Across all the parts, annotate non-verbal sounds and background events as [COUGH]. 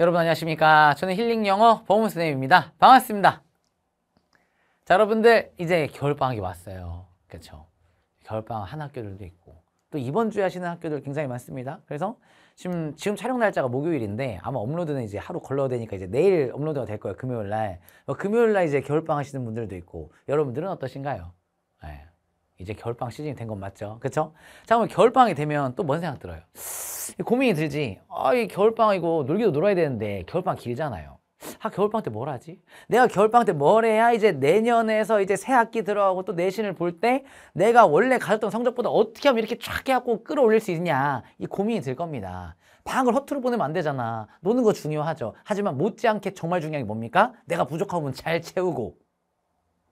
여러분 안녕하십니까 저는 힐링 영어 보우 선생님입니다 반갑습니다 자 여러분들 이제 겨울방학이 왔어요 그렇죠 겨울방학 한 학교들도 있고 또 이번 주에 하시는 학교들 굉장히 많습니다 그래서 지금 지금 촬영 날짜가 목요일인데 아마 업로드는 이제 하루 걸러야 되니까 이제 내일 업로드가 될 거예요 금요일 날 뭐 금요일 날 이제 겨울방학 하시는 분들도 있고 여러분들은 어떠신가요? 네. 이제 겨울방 시즌이 된 건 맞죠? 그쵸? 자, 그럼 겨울방이 되면 또 뭔 생각 들어요? 고민이 들지. 아, 이 겨울방이고 놀기도 놀아야 되는데 겨울방 길잖아요. 아, 겨울방 때 뭘 하지? 내가 겨울방 때 뭘 해야 이제 내년에서 이제 새 학기 들어가고 또 내신을 볼 때 내가 원래 가졌던 성적보다 어떻게 하면 이렇게 쫙 해갖고 끌어올릴 수 있냐. 이 고민이 들 겁니다. 방을 허투루 보내면 안 되잖아. 노는 거 중요하죠. 하지만 못지않게 정말 중요한 게 뭡니까? 내가 부족함은 잘 채우고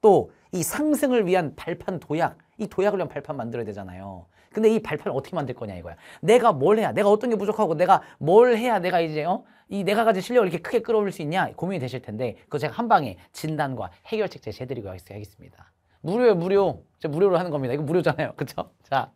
또이 상승을 위한 발판 도약, 이 도약을 위한 발판 만들어야 되잖아요. 근데 이 발판을 어떻게 만들 거냐 이거야. 내가 뭘 해야, 내가 어떤 게 부족하고 내가 뭘 해야 내가 이제 어? 이 내가 가진 실력을 이렇게 크게 끌어올릴 수 있냐 고민이 되실 텐데 그거 제가 한 방에 진단과 해결책 제시해드리고 하겠습니다. 무료예요 무료. 제가 무료로 하는 겁니다. 이거 무료잖아요. 그쵸? 자.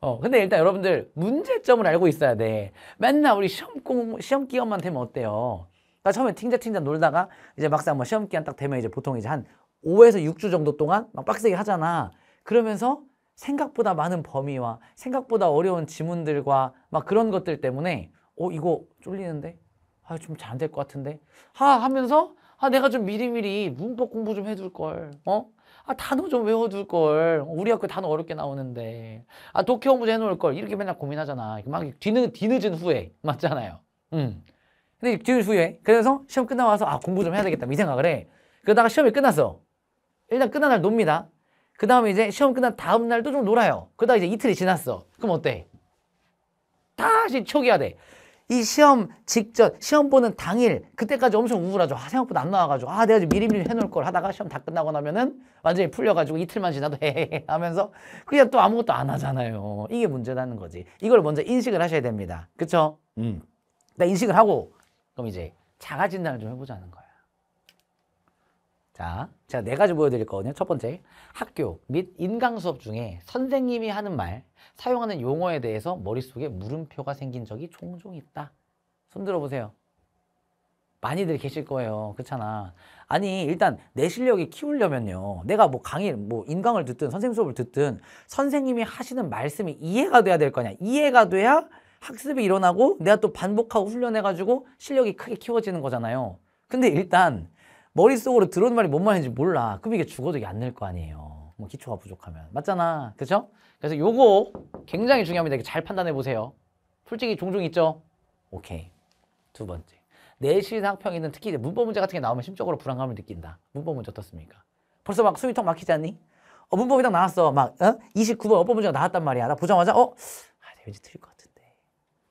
어, 근데 일단 여러분들 문제점을 알고 있어야 돼. 맨날 우리 시험 공, 시험 기간만 되면 어때요? 나 처음에 팅자팅자 놀다가 이제 막상 뭐 시험 기간 딱 되면 이제 보통 이제 한 5에서 6주 정도 동안 막 빡세게 하잖아. 그러면서 생각보다 많은 범위와 생각보다 어려운 지문들과 막 그런 것들 때문에 어 이거 쫄리는데 아 좀 잘 안될 것 같은데 하 하면서 아 내가 좀 미리미리 문법 공부 좀 해둘 걸 어? 아 단어 좀 외워둘 걸 우리 학교 단어 어렵게 나오는데 아 독해 공부 해놓을 걸 이렇게 맨날 고민하잖아 막 뒤늦, 뒤늦은 후에 맞잖아요 음 근데 뒤늦은 후에 그래서 시험 끝나고 와서 아 공부 좀 해야 되겠다 이 생각을 해 그러다가 시험이 끝났어 일단 끝난 날 놉니다. 그 다음에 이제 시험 끝난 다음 날도 좀 놀아요. 그러다 이제 이틀이 지났어. 그럼 어때? 다시 초기화 돼. 이 시험 직전, 시험 보는 당일 그때까지 엄청 우울하죠. 아, 생각보다 안 나와가지고 아 내가 미리 미리 해놓을 걸 하다가 시험 다 끝나고 나면은 완전히 풀려가지고 이틀만 지나도 [LAUGHS] 헤 하면서 그냥 또 아무것도 안 하잖아요. 이게 문제라는 거지. 이걸 먼저 인식을 하셔야 됩니다. 그쵸? 음. 나 인식을 하고 그럼 이제 작아진날 좀 해보자는 거예요. 자, 제가 네 가지 보여드릴 거거든요. 첫 번째, 학교 및 인강 수업 중에 선생님이 하는 말, 사용하는 용어에 대해서 머릿속에 물음표가 생긴 적이 종종 있다. 손 들어보세요. 많이들 계실 거예요. 그렇잖아. 아니 일단 내 실력이 키우려면요. 내가 뭐 강의, 뭐 인강을 듣든 선생님 수업을 듣든 선생님이 하시는 말씀이 이해가 돼야 될 거냐. 이해가 돼야 학습이 일어나고 내가 또 반복하고 훈련해가지고 실력이 크게 키워지는 거잖아요. 근데 일단 머릿속으로 들어온 말이 뭔 말인지 몰라. 그럼 이게 죽어도 이게 안늘거 아니에요. 뭐 기초가 부족하면. 맞잖아. 그죠? 그래서 요거 굉장히 중요합니다. 이게 잘 판단해 보세요. 솔직히 종종 있죠? 오케이. 두 번째. 내실상평에는 특히 문법 문제 같은 게 나오면 심적으로 불안감을 느낀다. 문법 문제 어떻습니까? 벌써 막 수위턱 막히지 않니? 어, 문법이 딱 나왔어. 막 어? 29번 어법 문제가 나왔단 말이야. 나 보자마자 어? 아, 왠지 틀릴 것 같은데.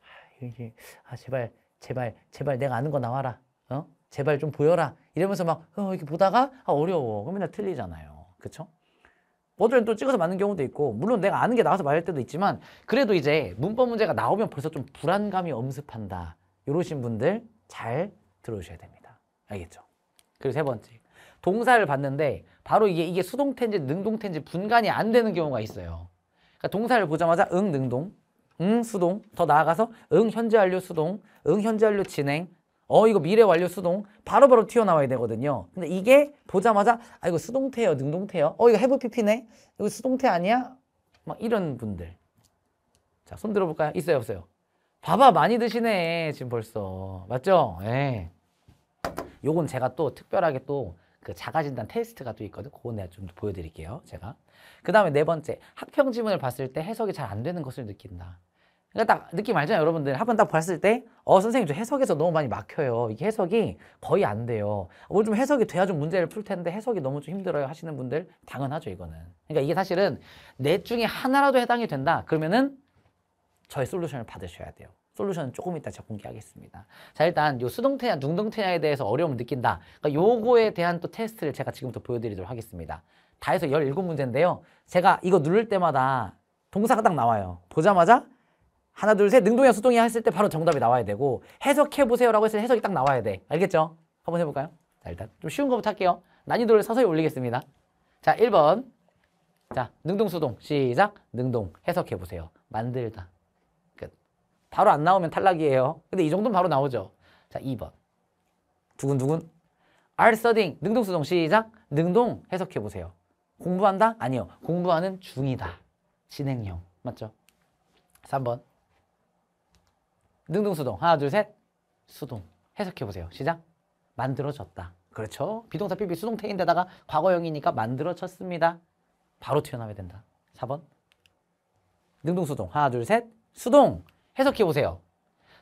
아, 이게 아, 제발 제발 제발 내가 아는 거 나와라. 어? 제발 좀 보여라 이러면서 막 어, 이렇게 보다가 아, 어려워 그럼 맨날 틀리잖아요 그쵸? 어들은 또 찍어서 맞는 경우도 있고 물론 내가 아는 게 나와서 맞을 때도 있지만 그래도 이제 문법 문제가 나오면 벌써 좀 불안감이 엄습한다 이러신 분들 잘 들어주셔야 됩니다 알겠죠? 그리고 세 번째 동사를 봤는데 바로 이게 이게 수동태인지 능동태인지 분간이 안 되는 경우가 있어요 그러니까 동사를 보자마자 응 능동 응 수동 더 나아가서 응 현재 완료 수동 응 현재 완료 진행 어 이거 미래 완료 수동 바로바로 바로 튀어나와야 되거든요 근데 이게 보자마자 아 이거 수동태예요 능동태예요 어 이거 해부 PP네 이거 수동태 아니야 막 이런 분들 자손 들어볼까요 있어요 없어요 봐봐 많이 드시네 지금 벌써 맞죠 예 요건 제가 또 특별하게 또 그 자가진단 테스트가 또 있거든 그건 내가 좀 보여드릴게요 제가 그 다음에 네 번째 학평 지문을 봤을 때 해석이 잘 안 되는 것을 느낀다 그러니까 딱 느낌 알잖아요 여러분들 한번딱 봤을 때 어 선생님 저 해석에서 너무 많이 막혀요 이게 해석이 거의 안 돼요 오늘 좀 해석이 돼야 좀 문제를 풀 텐데 해석이 너무 좀 힘들어요 하시는 분들 당연하죠 이거는 그러니까 이게 사실은 넷 중에 하나라도 해당이 된다 그러면은 저의 솔루션을 받으셔야 돼요 솔루션은 조금 이따 제가 공개하겠습니다 자 일단 요 수동태냐 능동태냐에 대해서 어려움을 느낀다 그러니까 요거에 대한 또 테스트를 제가 지금부터 보여드리도록 하겠습니다 다 해서 1 7 문제인데요 제가 이거 누를 때마다 동사가 딱 나와요 보자마자 하나 둘 셋 능동이랑 수동이 했을 때 바로 정답이 나와야 되고 해석해보세요 라고 했을 때 해석이 딱 나와야 돼 알겠죠? 한번 해볼까요? 자 일단 좀 쉬운 거부터 할게요 난이도를 서서히 올리겠습니다 자 1번 자 능동 수동 시작 능동 해석해보세요 만들다 끝 바로 안 나오면 탈락이에요 근데 이정도는 바로 나오죠 자 2번 두근두근 알서딩 능동 수동 시작 능동 해석해보세요 공부한다? 아니요 공부하는 중이다 진행형 맞죠? 3번 능동수동 하나 둘 셋 수동 해석해 보세요 시작 만들어졌다 그렇죠 비동사 삐삐 수동태인데다가 과거형이니까 만들어졌습니다 바로 튀어나와야 된다 4번 능동수동 하나 둘 셋 수동 해석해 보세요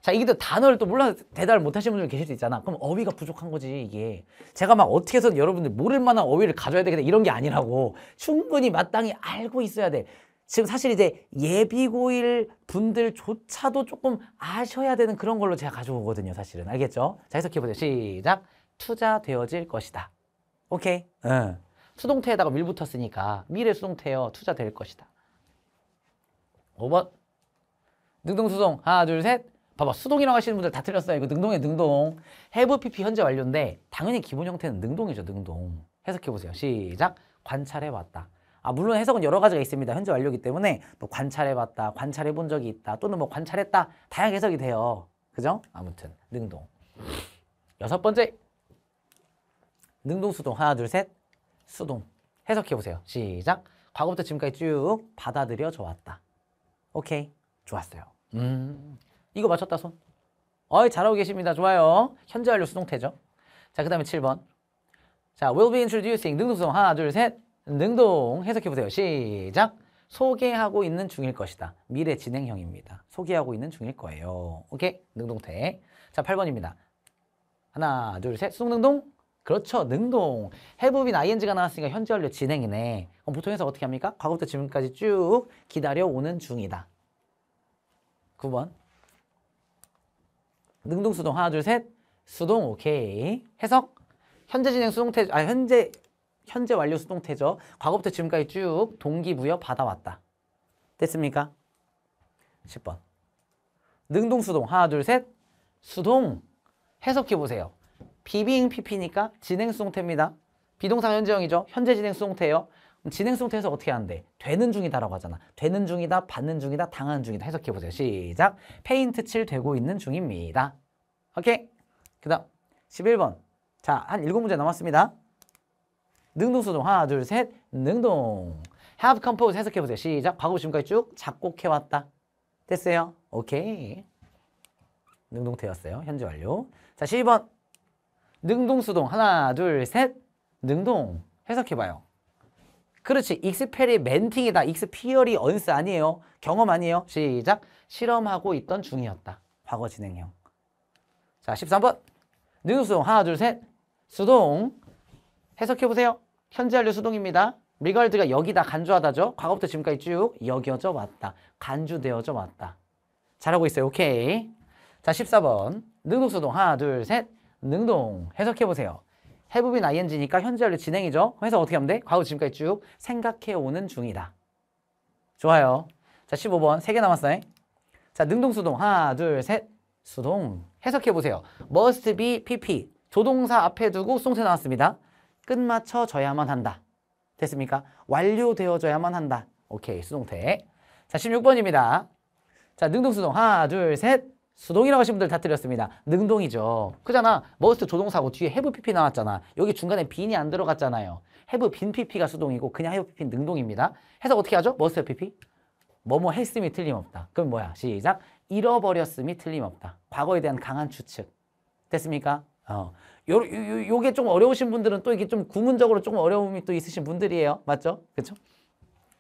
자 이게 또 단어를 또 몰라서 대답을 못하시는 분들 계실 수 있잖아 그럼 어휘가 부족한 거지 이게 제가 막 어떻게 해서 여러분들 모를 만한 어휘를 가져야 되겠다 이런 게 아니라고 충분히 마땅히 알고 있어야 돼 지금 사실 이제 예비고일 분들조차도 조금 아셔야 되는 그런 걸로 제가 가져오거든요. 사실은 알겠죠? 자 해석해보세요. 시작. 투자되어질 것이다. 오케이. 응. 예. 수동태에다가 밀 붙었으니까 미래 수동태여 투자될 것이다. 5번. 능동수동 하나 둘 셋. 봐봐 수동이라고 하시는 분들 다 틀렸어요. 이거 능동의 능동. 해부 PP 현재 완료인데 당연히 기본 형태는 능동이죠. 능동. 해석해보세요. 시작. 관찰해왔다. 아, 물론 해석은 여러 가지가 있습니다. 현재 완료기 때문에 또 관찰해봤다, 관찰해본 적이 있다, 또는 뭐 관찰했다, 다양한 해석이 돼요. 그죠? 아무튼 능동. 여섯 번째 능동 수동 하나 둘 셋 수동 해석해 보세요. 시작. 과거부터 지금까지 쭉 받아들여 좋았다. 오케이 좋았어요. 음 이거 맞췄다 손. 어이 잘하고 계십니다. 좋아요. 현재 완료 수동태죠. 자 그다음에 7번. 자 will be introducing 능동 수동 하나 둘 셋. 능동 해석해보세요. 시작! 소개하고 있는 중일 것이다. 미래 진행형입니다. 소개하고 있는 중일 거예요. 오케이? 능동태. 자, 8번입니다. 하나, 둘, 셋. 수능동 그렇죠. 능동. 해부빈 ing가 나왔으니까 현재 완료 진행이네. 그럼 보통에서 어떻게 합니까? 과거부터 지금까지 쭉 기다려오는 중이다. 9번. 능동 수동 하나 둘셋 수동 오케이 해석 현재 진행 수동태 아 현재 현재 완료 수동태죠. 과거부터 지금까지 쭉 동기부여 받아왔다. 됐습니까? 10번. 능동수동. 하나, 둘, 셋. 수동. 해석해보세요. 비빙 PP니까 진행수동태입니다. 비동사 현재형이죠. 현재 진행수동태예요. 진행수동태에서 어떻게 하는데? 되는 중이다라고 하잖아. 되는 중이다, 받는 중이다, 당하는 중이다. 해석해보세요. 시작. 페인트 칠 되고 있는 중입니다. 오케이. 그 다음 11번. 자, 한 7문제 남았습니다. 능동수동 하나 둘 셋 능동 have compose 해석해보세요 시작 과거 지금까지 쭉 작곡해왔다 됐어요 오케이 능동태였어요 현재 완료 자 12번 능동수동 하나 둘 셋 능동 해석해봐요 그렇지 익스페리멘팅이다 익스피어리 언스 아니에요 경험 아니에요 시작 실험하고 있던 중이었다 과거 진행형 자 13번 능동수동 하나 둘 셋 수동 해석해보세요 현재 완료 수동입니다. 리걸드가 여기다 간주하다죠. 과거부터 지금까지 쭉 여겨져 왔다. 간주되어져 왔다. 잘하고 있어요. 오케이. 자, 14번. 능동수동. 하나, 둘, 셋. 능동. 해석해보세요. h a v ing니까 현재 완료 진행이죠. 그서 어떻게 하면 돼? 과거 지금까지 쭉 생각해오는 중이다. 좋아요. 자, 15번. 세 개 남았어요. 자, 능동수동. 하나, 둘, 셋. 수동. 해석해보세요. must be pp. 조동사 앞에 두고 수동태 나왔습니다. 끝마쳐져야만 한다. 됐습니까? 완료되어져야만 한다. 오케이, 수동태. 자, 16번입니다. 자, 능동수동. 하나, 둘, 셋. 수동이라고 하신 분들 다 틀렸습니다. 능동이죠. 그잖아. 머스트 조동사고 뒤에 have pp 나왔잖아. 여기 중간에 빈이 안 들어갔잖아요. have 빈 pp가 수동이고 그냥 have pp는 능동입니다. 해서 어떻게 하죠? 머스트 pp. 뭐 뭐 했음이 틀림없다. 그럼 뭐야? 시작. 잃어버렸음이 틀림없다. 과거에 대한 강한 추측. 됐습니까? 어. 요, 요, 요게 좀 어려우신 분들은 또 이게 좀 구문적으로 조금 어려움이 또 있으신 분들이에요. 맞죠? 그쵸?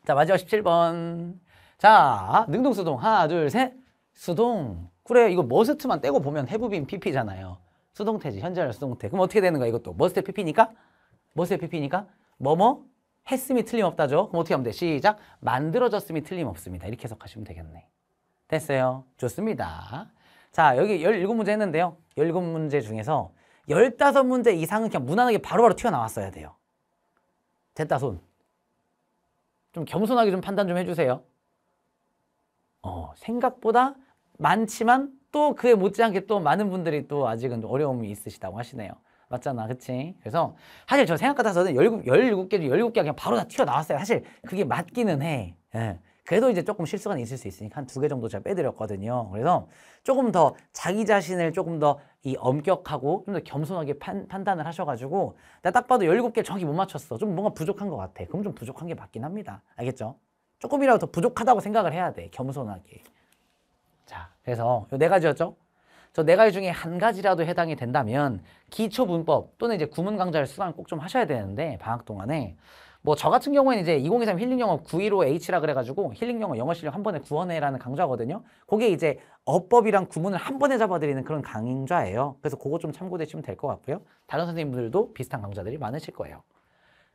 자, 마지막 17번. 자, 능동, 수동. 하나, 둘, 셋. 수동. 그래, 이거 머스트만 떼고 보면 해부빈 PP잖아요. 수동태지, 현재열 수동태. 그럼 어떻게 되는 거야, 이것도? 머스트 PP니까? 머스트 PP니까? 뭐뭐? 했음이 틀림없다죠. 그럼 어떻게 하면 돼? 시작. 만들어졌음이 틀림없습니다. 이렇게 해석하시면 되겠네. 됐어요. 좋습니다. 자, 여기 17문제 했는데요. 17문제 중에서 1 5 문제 이상은 그냥 무난하게 바로바로 튀어나왔어야 돼요. 됐다 손. 좀 겸손하게 좀 판단 좀 해주세요. 어, 생각보다 많지만 또 그에 못지않게 또 많은 분들이 또 아직은 어려움이 있으시다고 하시네요. 맞잖아, 그치? 그래서 사실 저 생각 같아서는 17, 17개 중 17개가 그냥 바로 다 튀어나왔어요. 사실 그게 맞기는 해. 예. 그래도 이제 조금 실수가 있을 수 있으니까 한 두 개 정도 제가 빼드렸거든요. 그래서 조금 더 자기 자신을 조금 더 이 엄격하고 좀 더 겸손하게 판, 단을 하셔가지고 나 딱 봐도 17개 정확히 못 맞췄어. 좀 뭔가 부족한 것 같아. 그럼 좀 부족한 게 맞긴 합니다. 알겠죠? 조금이라도 더 부족하다고 생각을 해야 돼. 겸손하게. 자, 그래서 요네 가지였죠? 저 네 가지 중에 한 가지라도 해당이 된다면 기초 문법 또는 이제 구문 강좌를 수강 꼭좀 하셔야 되는데 방학 동안에 뭐저 같은 경우에는 이제 2023 힐링 영어 915H라 그래가지고 힐링 영어 영어 실력 한 번에 구원해라는 강좌거든요. 그게 이제 어법이랑 구문을 한 번에 잡아드리는 그런 강좌예요. 그래서 그거 좀 참고되시면 될 것 같고요. 다른 선생님들도 비슷한 강좌들이 많으실 거예요.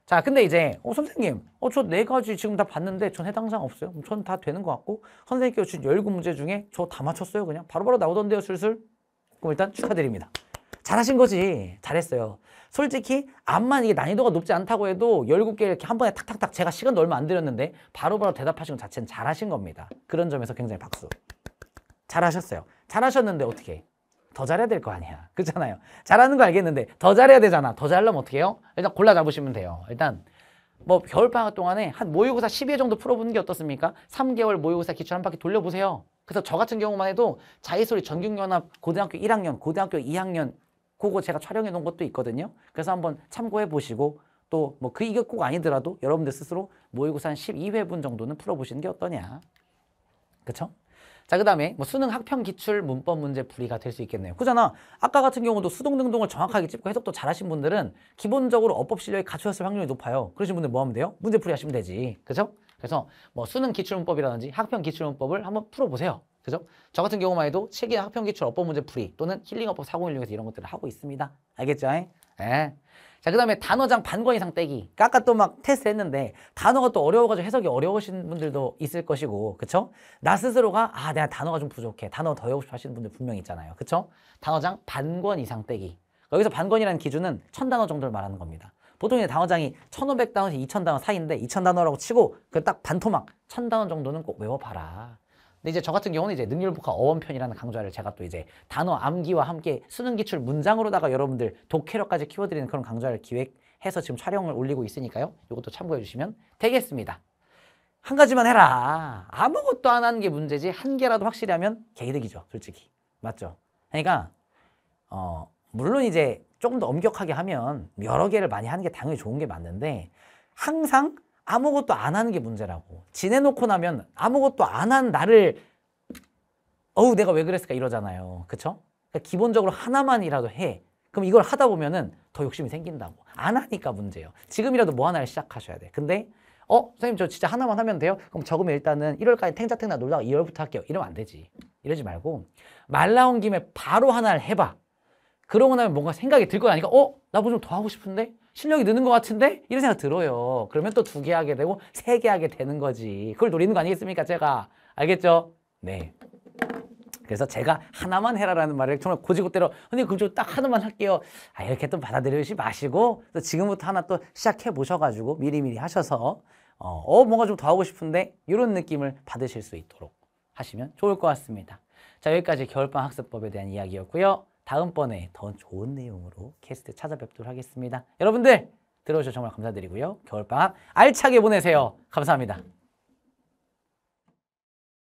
자, 근데 이제 어 선생님, 어 저 네 가지 지금 다 봤는데 전 해당 사항 없어요. 전 다 되는 것 같고 선생님께서 주신 열구 문제 중에 저 다 맞췄어요. 그냥 바로바로 바로 나오던데요, 술술. 그럼 일단 축하드립니다. 잘하신 거지. 잘했어요. 솔직히 암만 이게 난이도가 높지 않다고 해도 17개 이렇게 한 번에 탁탁탁 제가 시간도 얼마 안 들였는데 바로바로 대답하신 것 자체는 잘하신 겁니다. 그런 점에서 굉장히 박수. 잘하셨어요. 잘하셨는데 어떻게 더 잘해야 될 거 아니야. [LAUGHS] 그렇잖아요. 잘하는 거 알겠는데 더 잘해야 되잖아. 더 잘하면 어떻게 해요? 일단 골라 잡으시면 돼요. 일단 뭐 겨울방학 동안에 한 모의고사 12회 정도 풀어보는 게 어떻습니까? 3개월 모의고사 기출 한 바퀴 돌려보세요. 그래서 저 같은 경우만 해도 자의소리 전경연합 고등학교 1학년, 고등학교 2학년 그거 제가 촬영해 놓은 것도 있거든요. 그래서 한번 참고해 보시고 또 뭐 그 이게 꼭 아니더라도 여러분들 스스로 모의고사 한 12회분 정도는 풀어보시는 게 어떠냐. 그쵸? 자, 그 다음에 뭐 수능 학평 기출 문법 문제 풀이가 될 수 있겠네요. 그잖아. 아까 같은 경우도 수동 능동을 정확하게 짚고 해석도 잘하신 분들은 기본적으로 어법 실력이 갖추었을 확률이 높아요. 그러신 분들 뭐 하면 돼요? 문제 풀이 하시면 되지. 그죠? 그래서 뭐 수능 기출 문법이라든지 학평 기출 문법을 한번 풀어보세요. 그죠? 저 같은 경우만 해도 실기 학평 기출 어법 문제 풀이 또는 힐링 어법 사 4016에서 이런 것들을 하고 있습니다. 알겠죠? 예. 자, 그 다음에 단어장 반권 이상 떼기. 그러니까 아까 또 막 테스트 했는데 단어가 또 어려워가지고 해석이 어려우신 분들도 있을 것이고, 그쵸? 나 스스로가, 아, 내가 단어가 좀 부족해. 단어 더 외우고 싶어 하시는 분들 분명히 있잖아요. 그쵸? 단어장 반권 이상 떼기. 그러니까 여기서 반권이라는 기준은 천단어 정도를 말하는 겁니다. 보통 이제 단어장이 천오백 단어에서 이천 단어 사이인데 이천 단어라고 치고 그 딱 반토막 천단어 정도는 꼭 외워봐라. 근데 이제 저 같은 경우는 이제 능률복합 어원편이라는 강좌를 제가 또 이제 단어 암기와 함께 수능 기출 문장으로다가 여러분들 독해력까지 키워드리는 그런 강좌를 기획해서 지금 촬영을 올리고 있으니까요. 이것도 참고해 주시면 되겠습니다. 한 가지만 해라. 아무것도 안 하는 게 문제지 한 개라도 확실히 하면 개이득이죠. 솔직히. 맞죠? 그러니까 어 물론 이제 조금 더 엄격하게 하면 여러 개를 많이 하는 게 당연히 좋은 게 맞는데 항상 아무것도 안 하는 게 문제라고. 지내놓고 나면 아무것도 안 한 나를 어우 내가 왜 그랬을까 이러잖아요. 그쵸? 그러니까 기본적으로 하나만이라도 해. 그럼 이걸 하다 보면은 더 욕심이 생긴다고. 안 하니까 문제예요. 지금이라도 뭐 하나를 시작하셔야 돼. 근데 어? 선생님 저 진짜 하나만 하면 돼요? 그럼 적으면 일단은 1월까지 탱자탱자 놀다가 2월부터 할게요. 이러면 안 되지. 이러지 말고 말 나온 김에 바로 하나를 해봐. 그러고 나면 뭔가 생각이 들 거아니까 어? 나 뭐 좀 더 하고 싶은데? 실력이 느는 것 같은데? 이런 생각 들어요. 그러면 또 두 개 하게 되고 세 개 하게 되는 거지. 그걸 노리는 거 아니겠습니까? 제가. 알겠죠? 네. 그래서 제가 하나만 해라라는 말을 정말 고지고대로 선생님 그럼 딱 하나만 할게요. 아, 이렇게 또 받아들이지 마시고 또 지금부터 하나 또 시작해 보셔가지고 미리미리 하셔서 어, 어 뭔가 좀 더 하고 싶은데 이런 느낌을 받으실 수 있도록 하시면 좋을 것 같습니다. 자 여기까지 겨울방 학습법에 대한 이야기였고요. 다음번에 더 좋은 내용으로 캐스트 찾아뵙도록 하겠습니다. 여러분들 들어오셔서 정말 감사드리고요. 겨울방학 알차게 보내세요. 감사합니다.